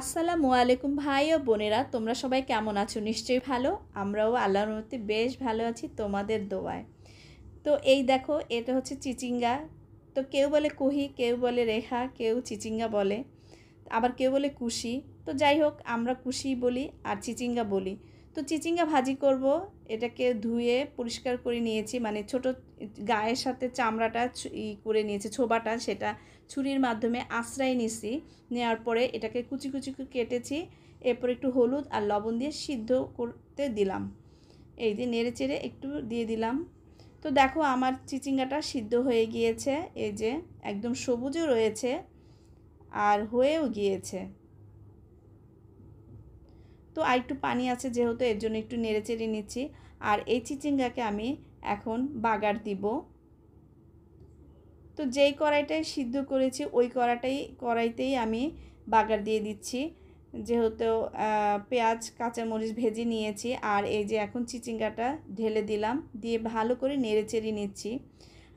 আসসালামু আলাইকুম ভাই ও বোনেরা তোমরা সবাই কেমন আছো নিশ্চয়ই ভালো আমরাও আল্লাহর মতে বেশ ভালো আছি তোমাদের দোয়ায় তো এই দেখো এটা হচ্ছে চিচিঙ্গা তো কেউ বলে কুহি কেউ বলে রেখা কেউ চিচিঙ্গা বলে আবার কেউ বলে কুশি তো যাই হোক আমরা কুশি বলি আর চিচিঙ্গা বলি তো চিচিঙ্গা ভাজি করব এটাকে ধুয়ে পরিষ্কার করে নিয়েছি মানে ছোট গায়ের সাথে চামড়াটা ই করে নিয়েছি ছোবাটা সেটা ছুরির মাধ্যমে আশ্রয় নিছি নেওয়ার পরে এটাকে কুচি কুচি কেটেছি এরপর একটু হলুদ আর লবণ দিয়ে সিদ্ধ করতে দিলাম এই দিয়ে নেড়ে চেড়ে একটু দিয়ে দিলাম তো দেখো আমার চিচিঙ্গাটা সিদ্ধ হয়ে গিয়েছে এই যে একদম সবুজও রয়েছে আর হয়েও গিয়েছে তো আর একটু পানি আছে যেহেতু এর জন্য একটু নেড়ে চেড়ে নিচ্ছি আর এই চিচিঙ্গাকে আমি এখন বাগার দিব তো যেই কড়াইটায় সিদ্ধ করেছি ওই কড়াটাই কড়াইতেই আমি বাগার দিয়ে দিচ্ছি যেহেতু পেঁয়াজ কাঁচামরিচ ভেজে নিয়েছি আর এই যে এখন চিচিঙ্গাটা ঢেলে দিলাম দিয়ে ভালো করে নেড়ে চেড়ে নিচ্ছি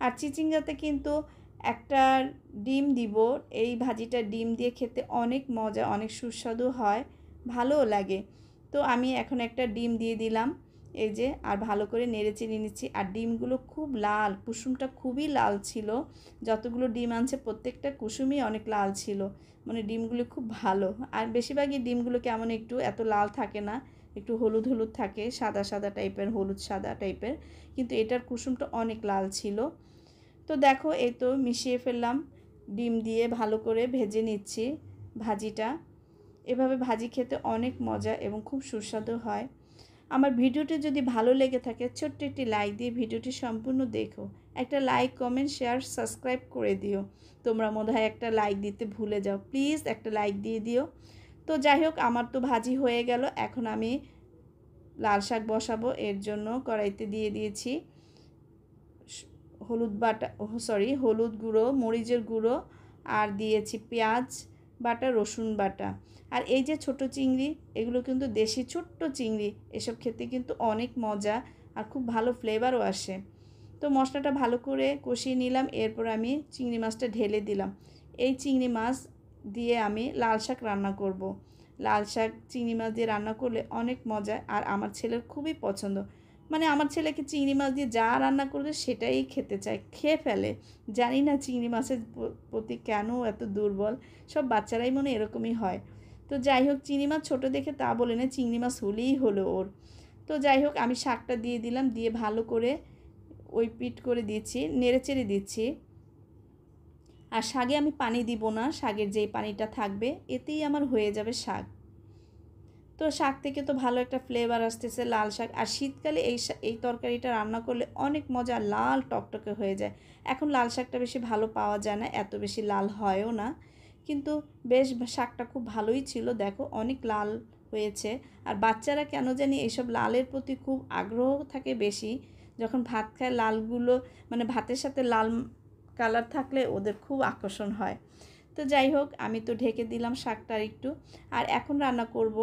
আর চিচিঙ্গাতে কিন্তু একটা ডিম দিব এই ভাজিটা ডিম দিয়ে খেতে অনেক মজা অনেক সুস্বাদু হয় ভালোও লাগে তো আমি এখন একটা ডিম দিয়ে দিলাম এই যে আর ভালো করে নেড়ে চেড়ে নিচ্ছি আর ডিমগুলো খুব লাল কুসুমটা খুবই লাল ছিল যতগুলো ডিম আনছে প্রত্যেকটা কুসুমই অনেক লাল ছিল মানে ডিমগুলো খুব ভালো আর বেশিরভাগই ডিমগুলো কেমন একটু এত লাল থাকে না একটু হলুদ হলুদ থাকে সাদা সাদা টাইপের হলুদ সাদা টাইপের কিন্তু এটার কুসুমটা অনেক লাল ছিল তো দেখো এই তো মিশিয়ে ফেললাম ডিম দিয়ে ভালো করে ভেজে নিচ্ছি ভাজিটা এভাবে ভাজি খেতে অনেক মজা এবং খুব সুস্বাদু হয় আমার ভিডিওটি যদি ভালো লেগে থাকে ছোট্ট একটি লাইক দিয়ে ভিডিওটি সম্পূর্ণ দেখো একটা লাইক কমেন্ট শেয়ার সাবস্ক্রাইব করে দিও তোমরা মনে হয় একটা লাইক দিতে ভুলে যাও প্লিজ একটা লাইক দিয়ে দিও তো যাই হোক আমার তো ভাজি হয়ে গেল এখন আমি লাল শাক বসাবো এর জন্য কড়াইতে দিয়ে দিয়েছি হলুদ বাটা সরি হলুদ গুঁড়ো মরিচের গুঁড়ো আর দিয়েছি পেঁয়াজ বাটা রসুন বাটা আর এই যে ছোট চিংড়ি এগুলো কিন্তু দেশি ছোট্ট চিংড়ি এসব খেতে কিন্তু অনেক মজা আর খুব ভালো ফ্লেভারও আসে তো মশলাটা ভালো করে কষিয়ে নিলাম এরপর আমি চিংড়ি মাছটা ঢেলে দিলাম এই চিংড়ি মাছ দিয়ে আমি লাল শাক রান্না করব। লাল শাক চিংড়ি মাছ দিয়ে রান্না করলে অনেক মজা আর আমার ছেলের খুবই পছন্দ মানে আমার ছেলেকে চিংড়ি মাছ দিয়ে যা রান্না করবে সেটাই খেতে চায় খেয়ে ফেলে জানি না চিংড়ি মাছের প্রতি কেন এত দুর্বল সব বাচ্চারাই মনে এরকমই হয় তো যাই হোক চিংড়ি মাছ ছোটো দেখে তা বলে না চিংড়ি মাছ হলেই হলো ওর তো যাই হোক আমি শাকটা দিয়ে দিলাম দিয়ে ভালো করে ওই পিট করে দিচ্ছি নেড়ে চেড়ে দিচ্ছি আর শাগে আমি পানি দিব না শাগের যেই পানিটা থাকবে এতেই আমার হয়ে যাবে শাক তো শাক থেকে তো ভালো একটা ফ্লেভার আসতেছে লাল শাক আর শীতকালে এই এই তরকারিটা রান্না করলে অনেক মজা লাল টকটকে হয়ে যায় এখন লাল শাকটা বেশি ভালো পাওয়া যায় না এত বেশি লাল হয়ও না কিন্তু বেশ শাকটা খুব ভালোই ছিল দেখো অনেক লাল হয়েছে আর বাচ্চারা কেন জানি এইসব লালের প্রতি খুব আগ্রহ থাকে বেশি যখন ভাত খায় লালগুলো মানে ভাতের সাথে লাল কালার থাকলে ওদের খুব আকর্ষণ হয় তো যাই হোক আমি তো ঢেকে দিলাম শাকটার একটু আর এখন রান্না করব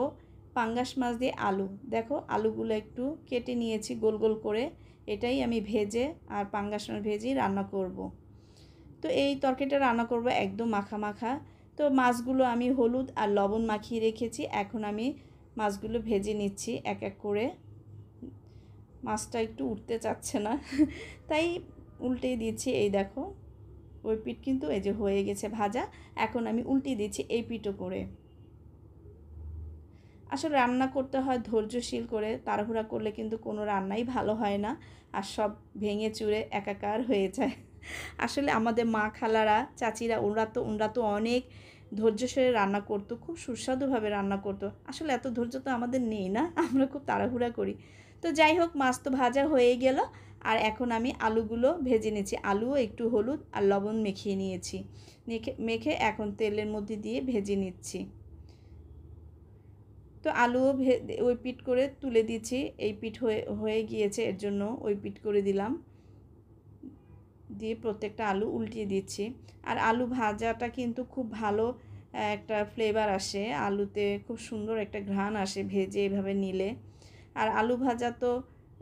পাঙ্গাস মাছ দিয়ে আলু দেখো আলুগুলো একটু কেটে নিয়েছি গোল গোল করে এটাই আমি ভেজে আর পাঙ্গাস মাছ ভেজেই রান্না করব। তো এই তরকারিটা রান্না করব একদম মাখা মাখা তো মাছগুলো আমি হলুদ আর লবণ মাখিয়ে রেখেছি এখন আমি মাছগুলো ভেজে নিচ্ছি এক এক করে মাছটা একটু উঠতে চাচ্ছে না তাই উল্টে দিচ্ছি এই দেখো ওই পিঠ কিন্তু এই যে হয়ে গেছে ভাজা এখন আমি উল্টে দিচ্ছি এই পিঠও করে আসলে রান্না করতে হয় ধৈর্যশীল করে তাড়াহুড়া করলে কিন্তু কোনো রান্নাই ভালো হয় না আর সব ভেঙে চুরে একাকার হয়ে যায় আসলে আমাদের মা খালারা চাচিরা ওনরা তো ওনরা তো অনেক ধৈর্য সেরে রান্না করতো খুব সুস্বাদুভাবে রান্না করতো আসলে এত ধৈর্য তো আমাদের নেই না আমরা খুব তাড়াহুড়া করি তো যাই হোক মাছ তো ভাজা হয়ে গেল আর এখন আমি আলুগুলো ভেজে নিয়েছি আলুও একটু হলুদ আর লবণ মেখিয়ে নিয়েছি মেখে মেখে এখন তেলের মধ্যে দিয়ে ভেজে নিচ্ছি তো আলুও ওই পিট করে তুলে দিচ্ছি এই পিট হয়ে হয়ে গিয়েছে এর জন্য ওই পিট করে দিলাম দিয়ে প্রত্যেকটা আলু উল্টিয়ে দিচ্ছি আর আলু ভাজাটা কিন্তু খুব ভালো একটা ফ্লেভার আসে আলুতে খুব সুন্দর একটা ঘ্রাণ আসে ভেজে এভাবে নিলে আর আলু ভাজা তো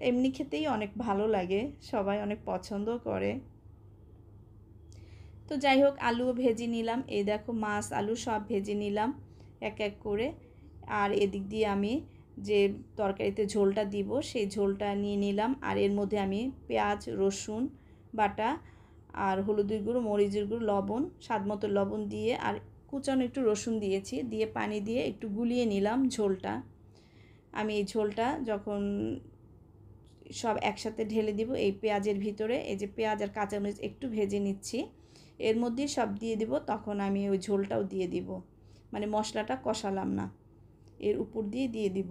এমনি খেতেই অনেক ভালো লাগে সবাই অনেক পছন্দ করে তো যাই হোক আলুও ভেজে নিলাম এই দেখো মাছ আলু সব ভেজে নিলাম এক এক করে আর এদিক দিয়ে আমি যে তরকারিতে ঝোলটা দিব সেই ঝোলটা নিয়ে নিলাম আর এর মধ্যে আমি পেঁয়াজ রসুন বাটা আর হলুদের গুঁড়ো মরিচের গুঁড়ো লবণ স্বাদ মতো লবণ দিয়ে আর কুচানো একটু রসুন দিয়েছি দিয়ে পানি দিয়ে একটু গুলিয়ে নিলাম ঝোলটা আমি এই ঝোলটা যখন সব একসাথে ঢেলে দিব এই পেঁয়াজের ভিতরে এই যে পেঁয়াজ আর কাঁচামরিচ একটু ভেজে নিচ্ছি এর মধ্যেই সব দিয়ে দিব তখন আমি ওই ঝোলটাও দিয়ে দিব মানে মশলাটা কষালাম না এর উপর দিয়ে দিয়ে দিব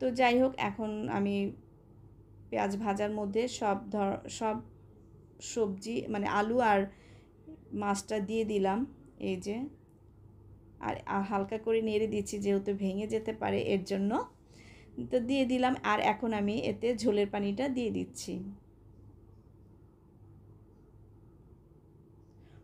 তো যাই হোক এখন আমি পেঁয়াজ ভাজার মধ্যে সব ধর সব সবজি মানে আলু আর মাছটা দিয়ে দিলাম এই যে আর হালকা করে নেড়ে দিচ্ছি যেহেতু ভেঙে যেতে পারে এর জন্য তো দিয়ে দিলাম আর এখন আমি এতে ঝোলের পানিটা দিয়ে দিচ্ছি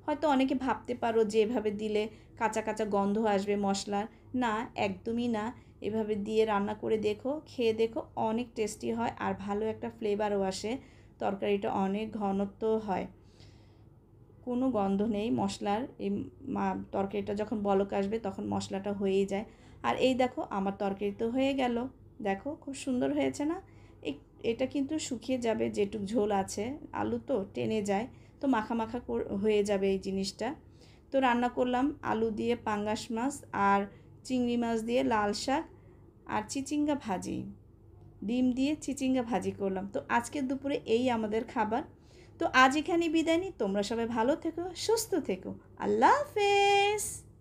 হয়তো অনেকে ভাবতে পারো যে এভাবে দিলে কাঁচা কাঁচা গন্ধ আসবে মশলার না একদমই না এভাবে দিয়ে রান্না করে দেখো খেয়ে দেখো অনেক টেস্টি হয় আর ভালো একটা ফ্লেভারও আসে তরকারিটা অনেক ঘনত্ব হয় কোনো গন্ধ নেই মশলার এই তরকারিটা যখন বলক আসবে তখন মশলাটা হয়েই যায় আর এই দেখো আমার তরকারি তো হয়ে গেল দেখো খুব সুন্দর হয়েছে না এটা কিন্তু শুকিয়ে যাবে যেটুক ঝোল আছে আলু তো টেনে যায় তো মাখা মাখা হয়ে যাবে এই জিনিসটা তো রান্না করলাম আলু দিয়ে পাঙ্গাস মাছ আর চিংড়ি মাছ দিয়ে লাল শাক আর চিচিঙ্গা ভাজি ডিম দিয়ে চিচিঙ্গা ভাজি করলাম তো আজকের দুপুরে এই আমাদের খাবার তো আজ এখানে বিদায় নিই তোমরা সবাই ভালো থেকো সুস্থ থেকো আল্লাহ হাফেজ